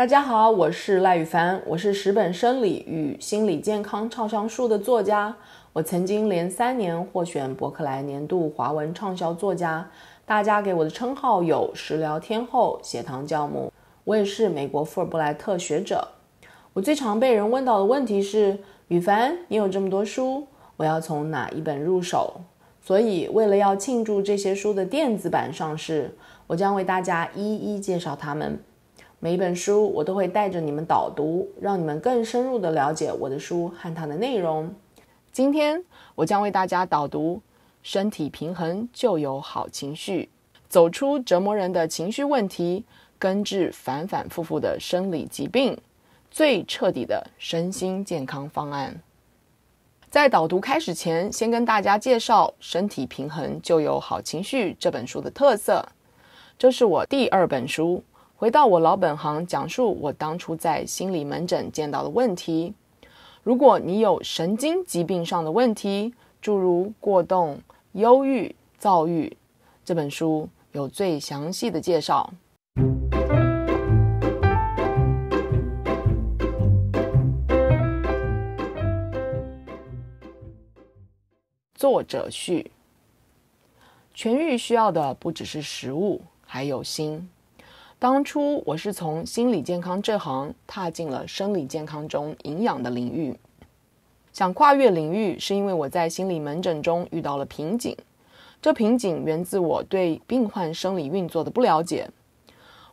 大家好，我是赖雨凡，我是《十本生理与心理健康畅销书》的作家。我曾经连三年获选伯克莱年度华文畅销作家。大家给我的称号有“食疗天后”“血糖酵母”。我也是美国富尔布莱特学者。我最常被人问到的问题是：“雨凡，你有这么多书，我要从哪一本入手？”所以，为了要庆祝这些书的电子版上市，我将为大家一一介绍他们。每一本书，我都会带着你们导读，让你们更深入的了解我的书《和它的内容。今天，我将为大家导读《身体平衡就有好情绪》，走出折磨人的情绪问题，根治反反复复的生理疾病，最彻底的身心健康方案。在导读开始前，先跟大家介绍《身体平衡就有好情绪》这本书的特色。这是我第二本书。回到我老本行，讲述我当初在心理门诊见到的问题。如果你有神经疾病上的问题，诸如过动、忧郁、躁郁，这本书有最详细的介绍。作者序：痊愈需要的不只是食物，还有心。当初我是从心理健康这行踏进了生理健康中营养的领域，想跨越领域，是因为我在心理门诊中遇到了瓶颈，这瓶颈源自我对病患生理运作的不了解。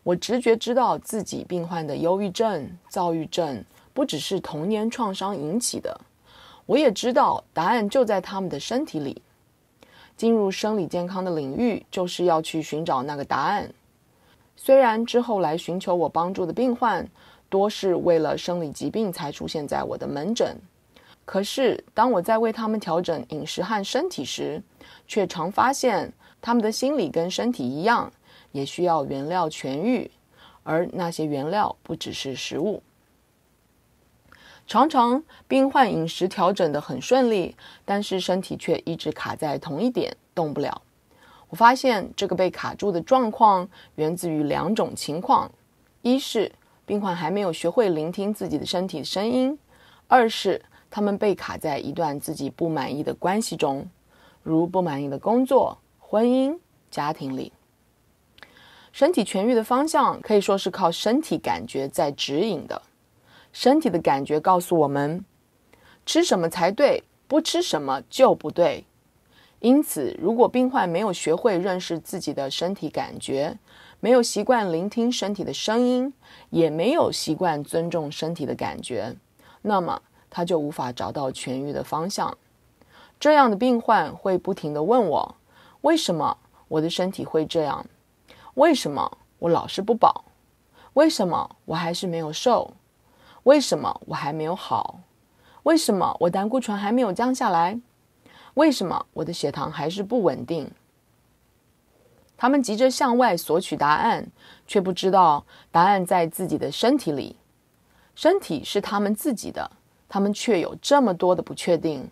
我直觉知道自己病患的忧郁症、躁郁症不只是童年创伤引起的，我也知道答案就在他们的身体里。进入生理健康的领域，就是要去寻找那个答案。虽然之后来寻求我帮助的病患多是为了生理疾病才出现在我的门诊，可是当我在为他们调整饮食和身体时，却常发现他们的心理跟身体一样，也需要原料痊愈，而那些原料不只是食物。常常病患饮食调整的很顺利，但是身体却一直卡在同一点动不了。我发现这个被卡住的状况源自于两种情况：一是病患还没有学会聆听自己的身体声音；二是他们被卡在一段自己不满意的关系中，如不满意的工作、婚姻、家庭里。身体痊愈的方向可以说是靠身体感觉在指引的，身体的感觉告诉我们吃什么才对，不吃什么就不对。因此，如果病患没有学会认识自己的身体感觉，没有习惯聆听身体的声音，也没有习惯尊重身体的感觉，那么他就无法找到痊愈的方向。这样的病患会不停地问我：为什么我的身体会这样？为什么我老是不饱？为什么我还是没有瘦？为什么我还没有好？为什么我胆固醇还没有降下来？为什么我的血糖还是不稳定？他们急着向外索取答案，却不知道答案在自己的身体里。身体是他们自己的，他们却有这么多的不确定。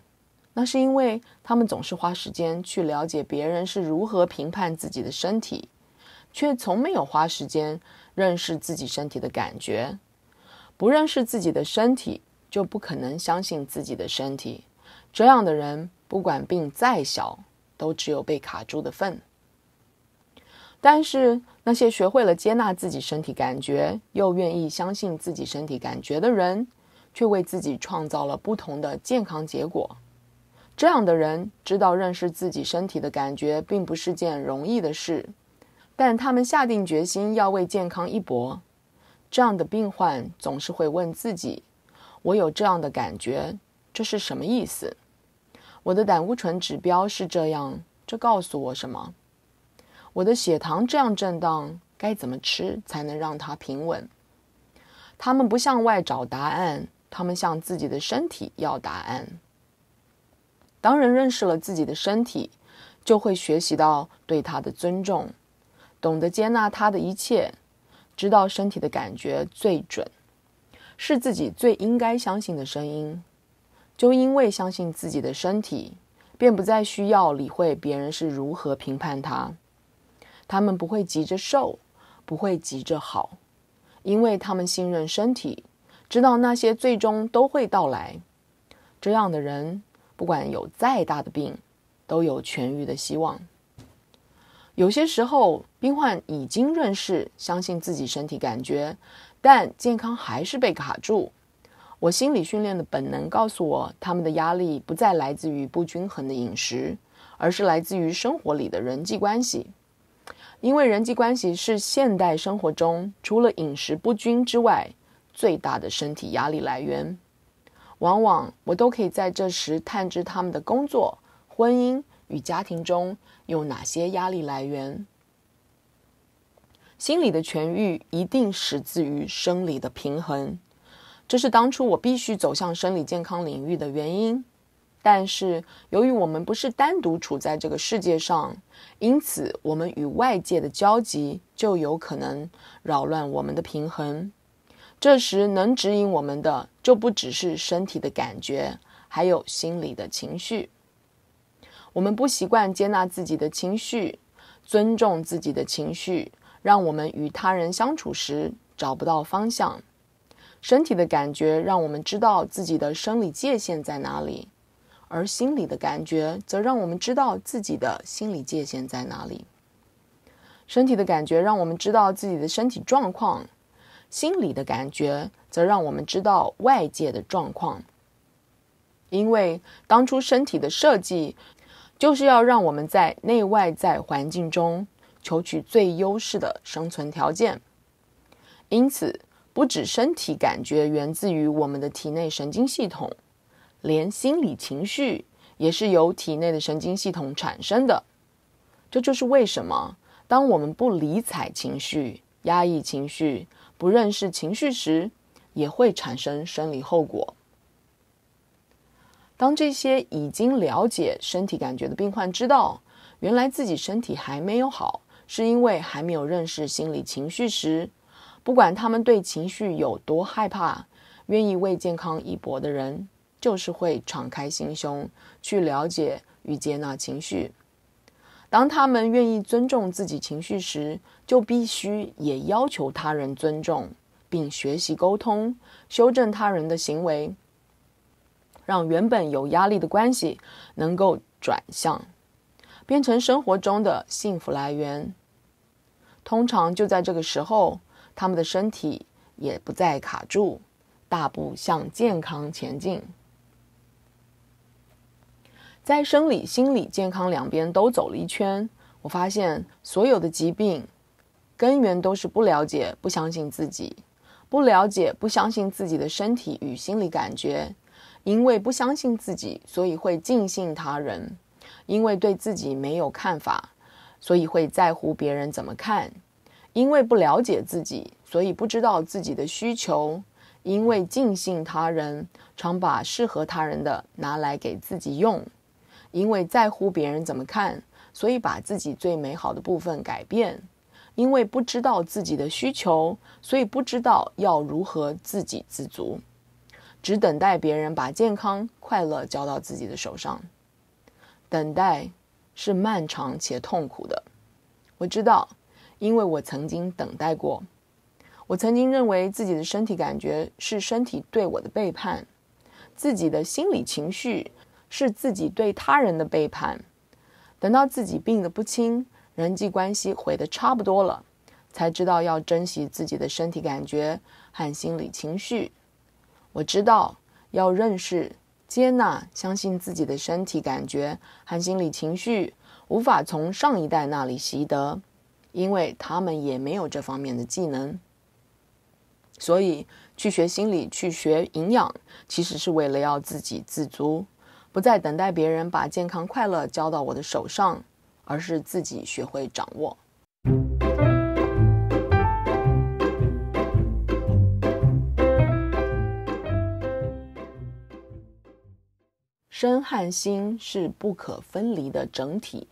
那是因为他们总是花时间去了解别人是如何评判自己的身体，却从没有花时间认识自己身体的感觉。不认识自己的身体，就不可能相信自己的身体。这样的人。不管病再小，都只有被卡住的份。但是那些学会了接纳自己身体感觉，又愿意相信自己身体感觉的人，却为自己创造了不同的健康结果。这样的人知道，认识自己身体的感觉并不是件容易的事，但他们下定决心要为健康一搏。这样的病患总是会问自己：“我有这样的感觉，这是什么意思？”我的胆固醇指标是这样，这告诉我什么？我的血糖这样震荡，该怎么吃才能让它平稳？他们不向外找答案，他们向自己的身体要答案。当人认识了自己的身体，就会学习到对他的尊重，懂得接纳他的一切，知道身体的感觉最准，是自己最应该相信的声音。就因为相信自己的身体，便不再需要理会别人是如何评判他。他们不会急着瘦，不会急着好，因为他们信任身体，知道那些最终都会到来。这样的人，不管有再大的病，都有痊愈的希望。有些时候，病患已经认识、相信自己身体感觉，但健康还是被卡住。我心理训练的本能告诉我，他们的压力不再来自于不均衡的饮食，而是来自于生活里的人际关系。因为人际关系是现代生活中除了饮食不均之外最大的身体压力来源。往往我都可以在这时探知他们的工作、婚姻与家庭中有哪些压力来源。心理的痊愈一定始自于生理的平衡。这是当初我必须走向生理健康领域的原因，但是由于我们不是单独处在这个世界上，因此我们与外界的交集就有可能扰乱我们的平衡。这时能指引我们的就不只是身体的感觉，还有心理的情绪。我们不习惯接纳自己的情绪，尊重自己的情绪，让我们与他人相处时找不到方向。身体的感觉让我们知道自己的生理界限在哪里，而心理的感觉则让我们知道自己的心理界限在哪里。身体的感觉让我们知道自己的身体状况，心理的感觉则让我们知道外界的状况。因为当初身体的设计就是要让我们在内外在环境中求取最优势的生存条件，因此。不止身体感觉源自于我们的体内神经系统，连心理情绪也是由体内的神经系统产生的。这就是为什么，当我们不理睬情绪、压抑情绪、不认识情绪时，也会产生生理后果。当这些已经了解身体感觉的病患知道，原来自己身体还没有好，是因为还没有认识心理情绪时，不管他们对情绪有多害怕，愿意为健康一搏的人，就是会敞开心胸去了解与接纳情绪。当他们愿意尊重自己情绪时，就必须也要求他人尊重，并学习沟通，修正他人的行为，让原本有压力的关系能够转向，变成生活中的幸福来源。通常就在这个时候。他们的身体也不再卡住，大步向健康前进。在生理、心理健康两边都走了一圈，我发现所有的疾病根源都是不了解、不相信自己，不了解、不相信自己的身体与心理感觉。因为不相信自己，所以会尽信他人；因为对自己没有看法，所以会在乎别人怎么看。因为不了解自己，所以不知道自己的需求；因为尽信他人，常把适合他人的拿来给自己用；因为在乎别人怎么看，所以把自己最美好的部分改变；因为不知道自己的需求，所以不知道要如何自给自足；只等待别人把健康快乐交到自己的手上，等待是漫长且痛苦的。我知道。因为我曾经等待过，我曾经认为自己的身体感觉是身体对我的背叛，自己的心理情绪是自己对他人的背叛。等到自己病得不轻，人际关系毁得差不多了，才知道要珍惜自己的身体感觉和心理情绪。我知道要认识、接纳、相信自己的身体感觉和心理情绪，无法从上一代那里习得。因为他们也没有这方面的技能，所以去学心理、去学营养，其实是为了要自给自足，不再等待别人把健康快乐交到我的手上，而是自己学会掌握。身和心是不可分离的整体。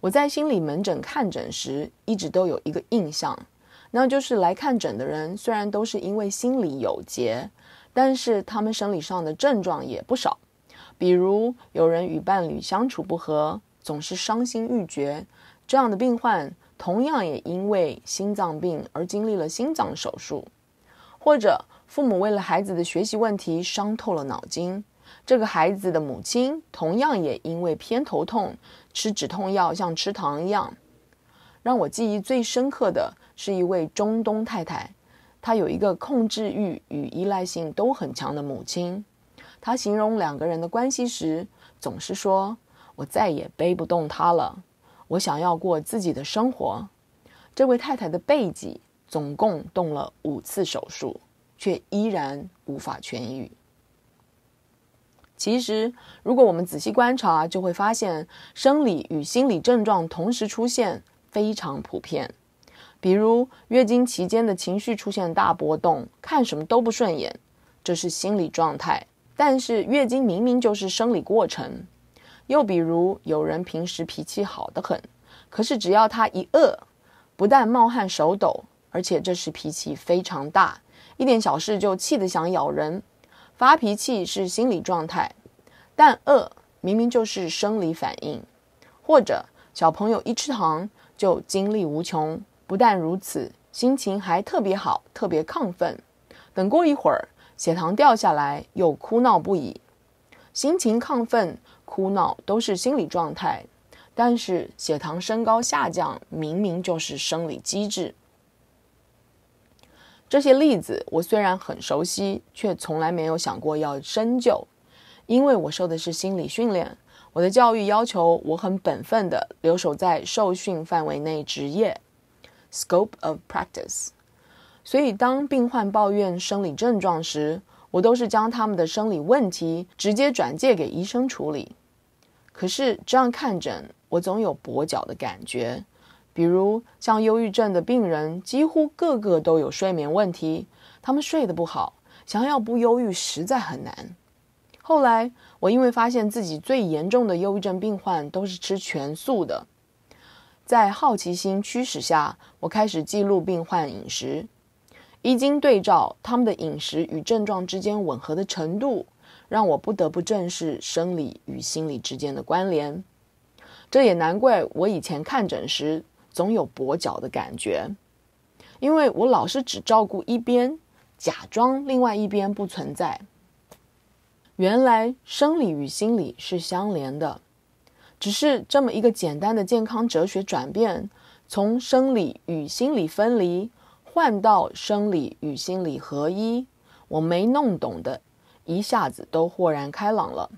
我在心理门诊看诊时，一直都有一个印象，那就是来看诊的人虽然都是因为心理有结，但是他们生理上的症状也不少。比如，有人与伴侣相处不和，总是伤心欲绝，这样的病患同样也因为心脏病而经历了心脏手术；或者，父母为了孩子的学习问题伤透了脑筋，这个孩子的母亲同样也因为偏头痛。吃止痛药像吃糖一样。让我记忆最深刻的是一位中东太太，她有一个控制欲与依赖性都很强的母亲。她形容两个人的关系时，总是说：“我再也背不动她了，我想要过自己的生活。”这位太太的背脊总共动了五次手术，却依然无法痊愈。其实，如果我们仔细观察，就会发现生理与心理症状同时出现非常普遍。比如月经期间的情绪出现大波动，看什么都不顺眼，这是心理状态；但是月经明明就是生理过程。又比如，有人平时脾气好得很，可是只要他一饿，不但冒汗手抖，而且这时脾气非常大，一点小事就气得想咬人。发脾气是心理状态，但饿明明就是生理反应。或者小朋友一吃糖就精力无穷，不但如此，心情还特别好，特别亢奋。等过一会儿血糖掉下来，又哭闹不已。心情亢奋、哭闹都是心理状态，但是血糖升高下降明明就是生理机制。这些例子我虽然很熟悉，却从来没有想过要深究，因为我受的是心理训练，我的教育要求我很本分的留守在受训范围内执业 （scope of practice）。所以当病患抱怨生理症状时，我都是将他们的生理问题直接转借给医生处理。可是这样看诊，我总有跛脚的感觉。比如像忧郁症的病人，几乎个个都有睡眠问题，他们睡得不好，想要不忧郁实在很难。后来我因为发现自己最严重的忧郁症病患都是吃全素的，在好奇心驱使下，我开始记录病患饮食，一经对照他们的饮食与症状之间吻合的程度，让我不得不正视生理与心理之间的关联。这也难怪我以前看诊时。总有跛脚的感觉，因为我老是只照顾一边，假装另外一边不存在。原来生理与心理是相连的，只是这么一个简单的健康哲学转变，从生理与心理分离，换到生理与心理合一，我没弄懂的，一下子都豁然开朗了。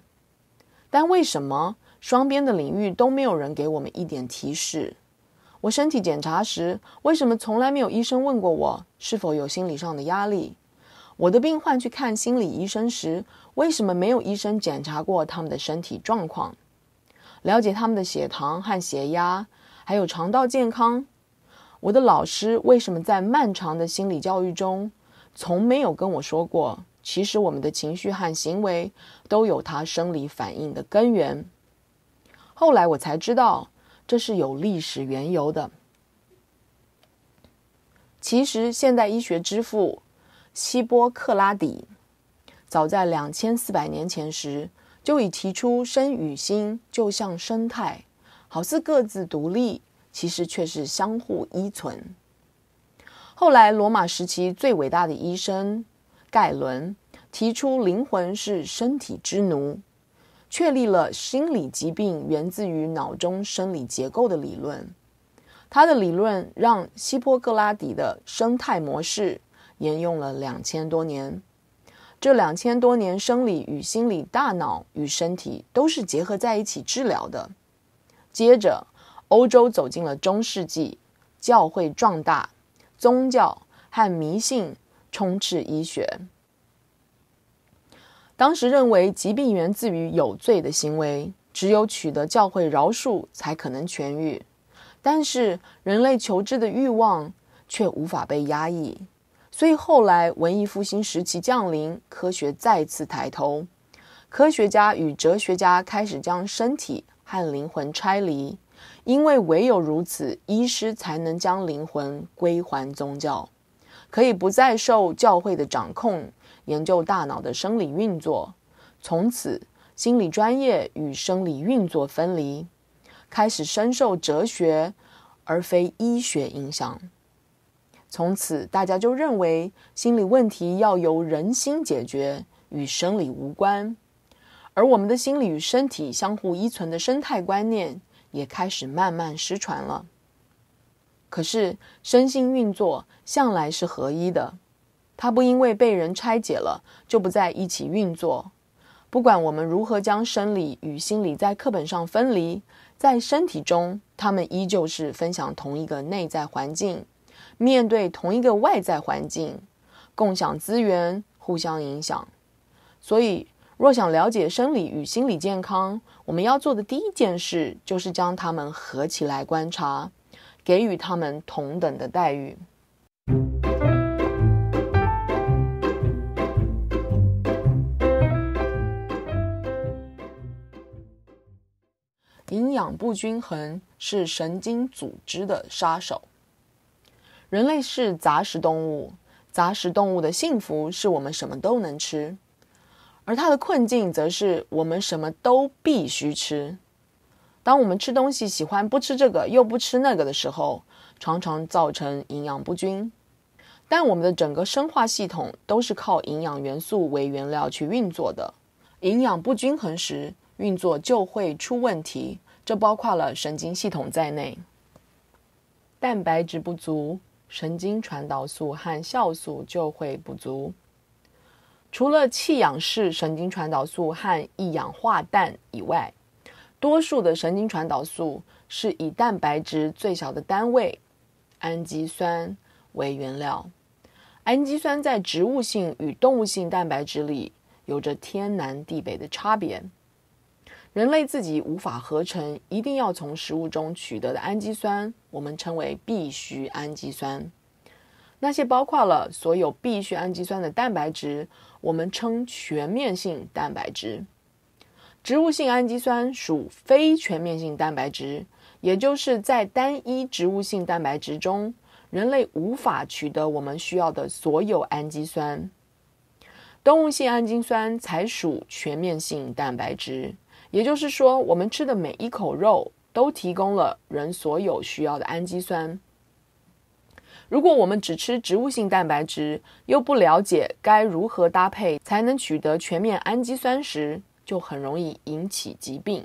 但为什么双边的领域都没有人给我们一点提示？我身体检查时，为什么从来没有医生问过我是否有心理上的压力？我的病患去看心理医生时，为什么没有医生检查过他们的身体状况，了解他们的血糖和血压，还有肠道健康？我的老师为什么在漫长的心理教育中，从没有跟我说过，其实我们的情绪和行为都有它生理反应的根源？后来我才知道。这是有历史缘由的。其实，现代医学之父希波克拉底早在两千四百年前时，就已提出“身与心就像生态，好似各自独立，其实却是相互依存。”后来，罗马时期最伟大的医生盖伦提出“灵魂是身体之奴”。确立了心理疾病源自于脑中生理结构的理论，他的理论让希波克拉底的生态模式沿用了两千多年。这两千多年，生理与心理、大脑与身体都是结合在一起治疗的。接着，欧洲走进了中世纪，教会壮大，宗教和迷信充斥医学。当时认为疾病源自于有罪的行为，只有取得教会饶恕才可能痊愈。但是人类求知的欲望却无法被压抑，所以后来文艺复兴时期降临，科学再次抬头。科学家与哲学家开始将身体和灵魂拆离，因为唯有如此，医师才能将灵魂归还宗教，可以不再受教会的掌控。研究大脑的生理运作，从此心理专业与生理运作分离，开始深受哲学而非医学影响。从此，大家就认为心理问题要由人心解决，与生理无关。而我们的心理与身体相互依存的生态观念也开始慢慢失传了。可是，身心运作向来是合一的。它不因为被人拆解了就不在一起运作。不管我们如何将生理与心理在课本上分离，在身体中，他们依旧是分享同一个内在环境，面对同一个外在环境，共享资源，互相影响。所以，若想了解生理与心理健康，我们要做的第一件事就是将它们合起来观察，给予它们同等的待遇。营养不均衡是神经组织的杀手。人类是杂食动物，杂食动物的幸福是我们什么都能吃，而它的困境则是我们什么都必须吃。当我们吃东西喜欢不吃这个又不吃那个的时候，常常造成营养不均。但我们的整个生化系统都是靠营养元素为原料去运作的，营养不均衡时。运作就会出问题，这包括了神经系统在内。蛋白质不足，神经传导素和酵素就会不足。除了气氧式神经传导素和一氧化氮以外，多数的神经传导素是以蛋白质最小的单位——氨基酸为原料。氨基酸在植物性与动物性蛋白质里有着天南地北的差别。人类自己无法合成，一定要从食物中取得的氨基酸，我们称为必需氨基酸。那些包括了所有必需氨基酸的蛋白质，我们称全面性蛋白质。植物性氨基酸属非全面性蛋白质，也就是在单一植物性蛋白质中，人类无法取得我们需要的所有氨基酸。动物性氨基酸才属全面性蛋白质。也就是说，我们吃的每一口肉都提供了人所有需要的氨基酸。如果我们只吃植物性蛋白质，又不了解该如何搭配才能取得全面氨基酸时，就很容易引起疾病。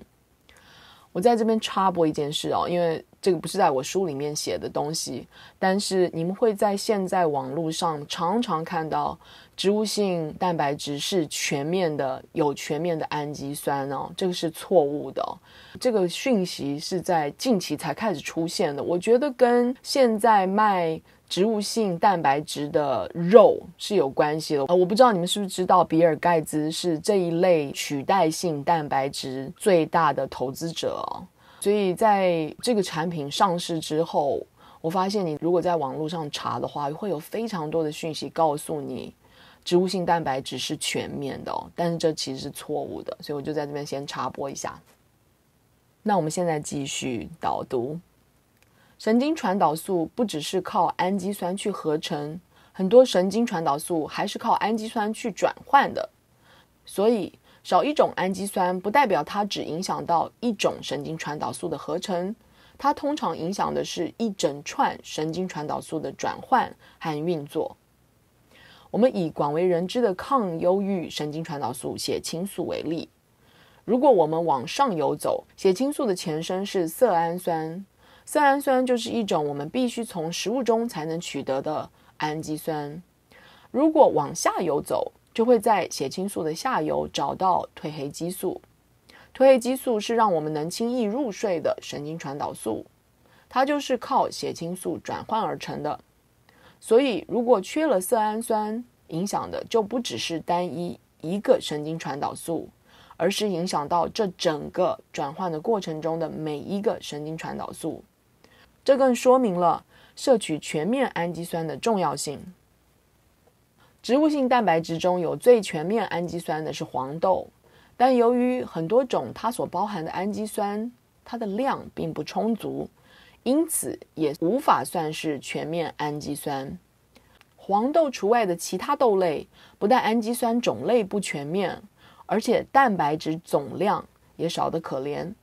我在这边插播一件事哦，因为这个不是在我书里面写的东西，但是你们会在现在网络上常常看到。植物性蛋白质是全面的，有全面的氨基酸呢？这个是错误的，这个讯息是在近期才开始出现的。我觉得跟现在卖植物性蛋白质的肉是有关系的我不知道你们是不是知道，比尔盖茨是这一类取代性蛋白质最大的投资者。所以在这个产品上市之后，我发现你如果在网络上查的话，会有非常多的讯息告诉你。植物性蛋白质是全面的哦，但是这其实是错误的，所以我就在这边先插播一下。那我们现在继续导读，神经传导素不只是靠氨基酸去合成，很多神经传导素还是靠氨基酸去转换的。所以少一种氨基酸，不代表它只影响到一种神经传导素的合成，它通常影响的是一整串神经传导素的转换和运作。我们以广为人知的抗忧郁神经传导素血清素为例，如果我们往上游走，血清素的前身是色氨酸，色氨酸就是一种我们必须从食物中才能取得的氨基酸。如果往下游走，就会在血清素的下游找到褪黑激素。褪黑激素是让我们能轻易入睡的神经传导素，它就是靠血清素转换而成的。所以，如果缺了色氨酸，影响的就不只是单一一个神经传导素，而是影响到这整个转换的过程中的每一个神经传导素。这更说明了摄取全面氨基酸的重要性。植物性蛋白质中有最全面氨基酸的是黄豆，但由于很多种它所包含的氨基酸，它的量并不充足。因此，也无法算是全面氨基酸。黄豆除外的其他豆类，不但氨基酸种类不全面，而且蛋白质总量也少得可怜。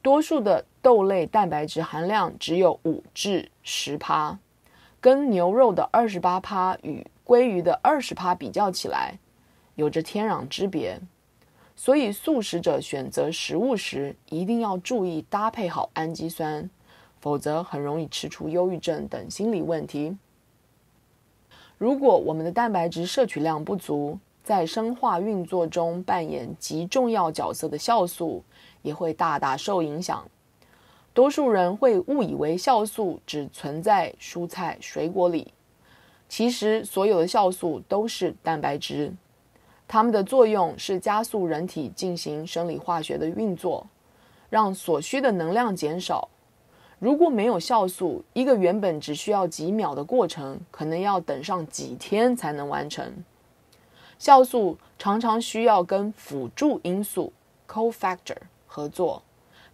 多数的豆类蛋白质含量只有五至十帕，跟牛肉的二十八帕与鲑鱼的二十帕比较起来，有着天壤之别。所以，素食者选择食物时，一定要注意搭配好氨基酸。否则很容易吃出忧郁症等心理问题。如果我们的蛋白质摄取量不足，在生化运作中扮演极重要角色的酵素也会大大受影响。多数人会误以为酵素只存在蔬菜水果里，其实所有的酵素都是蛋白质，它们的作用是加速人体进行生理化学的运作，让所需的能量减少。如果没有酵素，一个原本只需要几秒的过程，可能要等上几天才能完成。酵素常常需要跟辅助因素 （cofactor） 合作，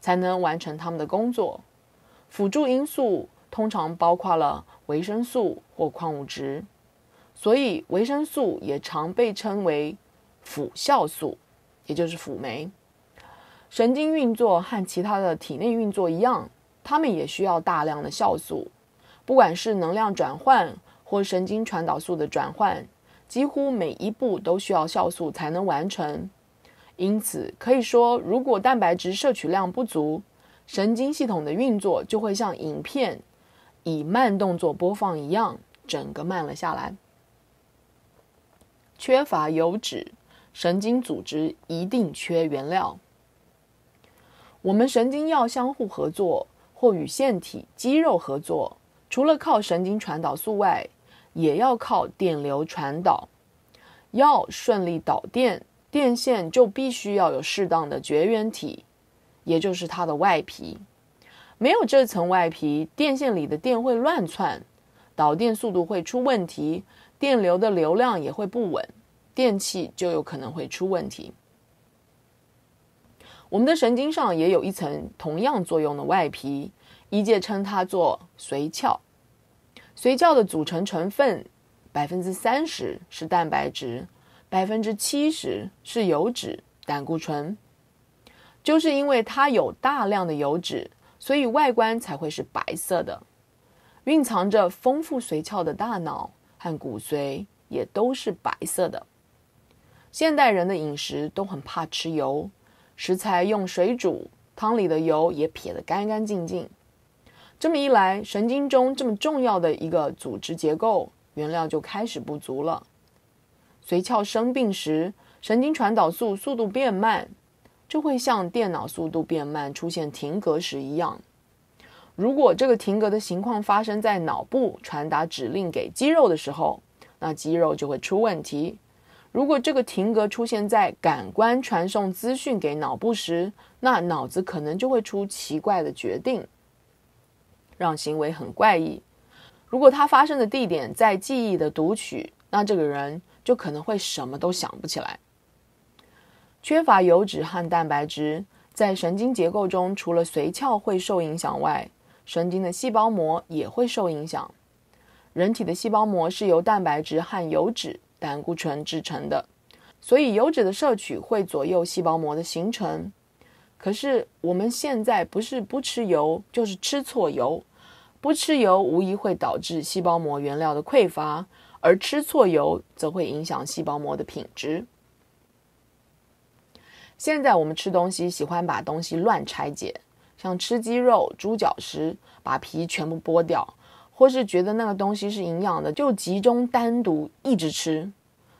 才能完成他们的工作。辅助因素通常包括了维生素或矿物质，所以维生素也常被称为辅酵素，也就是辅酶。神经运作和其他的体内运作一样。它们也需要大量的酵素，不管是能量转换或神经传导素的转换，几乎每一步都需要酵素才能完成。因此，可以说，如果蛋白质摄取量不足，神经系统的运作就会像影片以慢动作播放一样，整个慢了下来。缺乏油脂，神经组织一定缺原料。我们神经要相互合作。或与腺体、肌肉合作，除了靠神经传导素外，也要靠电流传导。要顺利导电，电线就必须要有适当的绝缘体，也就是它的外皮。没有这层外皮，电线里的电会乱窜，导电速度会出问题，电流的流量也会不稳，电器就有可能会出问题。我们的神经上也有一层同样作用的外皮，医界称它做髓鞘。髓鞘的组成成分，百分之三十是蛋白质，百分之七十是油脂、胆固醇。就是因为它有大量的油脂，所以外观才会是白色的。蕴藏着丰富髓鞘的大脑和骨髓也都是白色的。现代人的饮食都很怕吃油。食材用水煮，汤里的油也撇得干干净净。这么一来，神经中这么重要的一个组织结构原料就开始不足了。髓鞘生病时，神经传导素速度变慢，这会像电脑速度变慢出现停格时一样。如果这个停格的情况发生在脑部传达指令给肌肉的时候，那肌肉就会出问题。如果这个停格出现在感官传送资讯给脑部时，那脑子可能就会出奇怪的决定，让行为很怪异。如果它发生的地点在记忆的读取，那这个人就可能会什么都想不起来。缺乏油脂和蛋白质，在神经结构中，除了髓鞘会受影响外，神经的细胞膜也会受影响。人体的细胞膜是由蛋白质和油脂。胆固醇制成的，所以油脂的摄取会左右细胞膜的形成。可是我们现在不是不吃油，就是吃错油。不吃油无疑会导致细胞膜原料的匮乏，而吃错油则会影响细胞膜的品质。现在我们吃东西喜欢把东西乱拆解，像吃鸡肉、猪脚时把皮全部剥掉。或是觉得那个东西是营养的，就集中单独一直吃，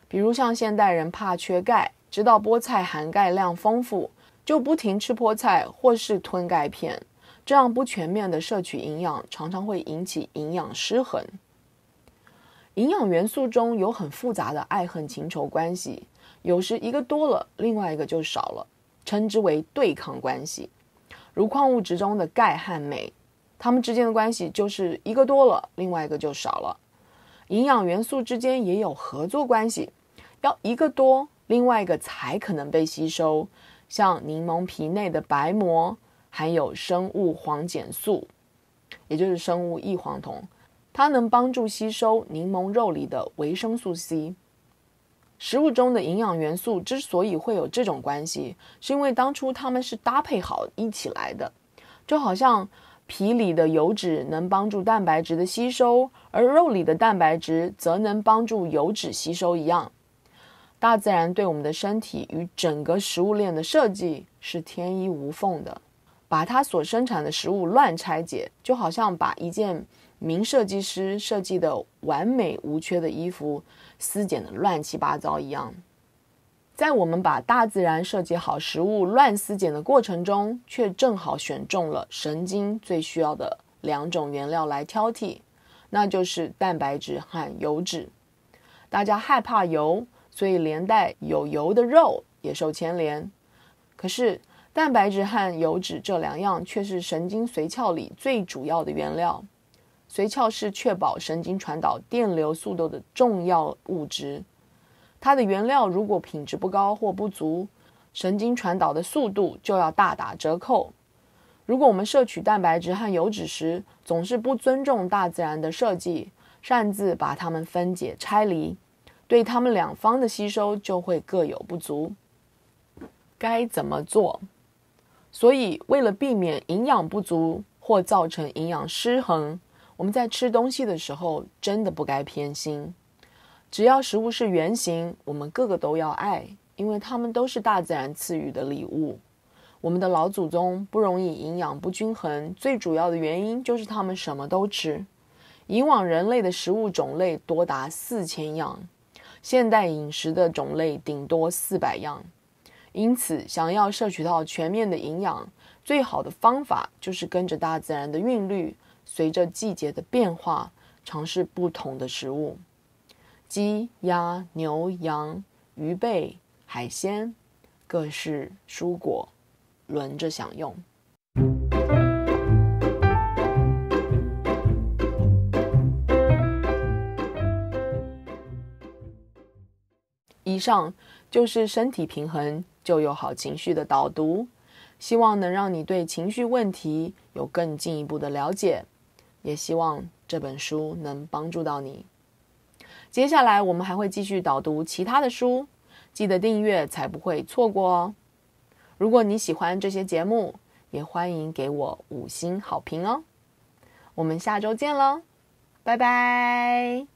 比如像现代人怕缺钙，知道菠菜含钙量丰富，就不停吃菠菜，或是吞钙片，这样不全面的摄取营养，常常会引起营养失衡。营养元素中有很复杂的爱恨情仇关系，有时一个多了，另外一个就少了，称之为对抗关系，如矿物质中的钙和镁。它们之间的关系就是一个多了，另外一个就少了。营养元素之间也有合作关系，要一个多，另外一个才可能被吸收。像柠檬皮内的白膜含有生物黄碱素，也就是生物异黄酮，它能帮助吸收柠檬肉里的维生素 C。食物中的营养元素之所以会有这种关系，是因为当初它们是搭配好一起来的，就好像。皮里的油脂能帮助蛋白质的吸收，而肉里的蛋白质则能帮助油脂吸收一样。大自然对我们的身体与整个食物链的设计是天衣无缝的，把它所生产的食物乱拆解，就好像把一件名设计师设计的完美无缺的衣服撕剪的乱七八糟一样。在我们把大自然设计好食物乱撕剪的过程中，却正好选中了神经最需要的两种原料来挑剔，那就是蛋白质和油脂。大家害怕油，所以连带有油的肉也受牵连。可是蛋白质和油脂这两样却是神经髓鞘里最主要的原料，髓鞘是确保神经传导电流速度的重要物质。它的原料如果品质不高或不足，神经传导的速度就要大打折扣。如果我们摄取蛋白质和油脂时总是不尊重大自然的设计，擅自把它们分解拆离，对它们两方的吸收就会各有不足。该怎么做？所以，为了避免营养不足或造成营养失衡，我们在吃东西的时候真的不该偏心。只要食物是圆形，我们个个都要爱，因为它们都是大自然赐予的礼物。我们的老祖宗不容易营养不均衡，最主要的原因就是他们什么都吃。以往人类的食物种类多达四千样，现代饮食的种类顶多四百样。因此，想要摄取到全面的营养，最好的方法就是跟着大自然的韵律，随着季节的变化，尝试不同的食物。鸡、鸭、牛、羊、鱼贝、海鲜，各式蔬果，轮着享用。以上就是身体平衡就有好情绪的导读，希望能让你对情绪问题有更进一步的了解，也希望这本书能帮助到你。接下来我们还会继续导读其他的书，记得订阅才不会错过哦。如果你喜欢这些节目，也欢迎给我五星好评哦。我们下周见喽，拜拜。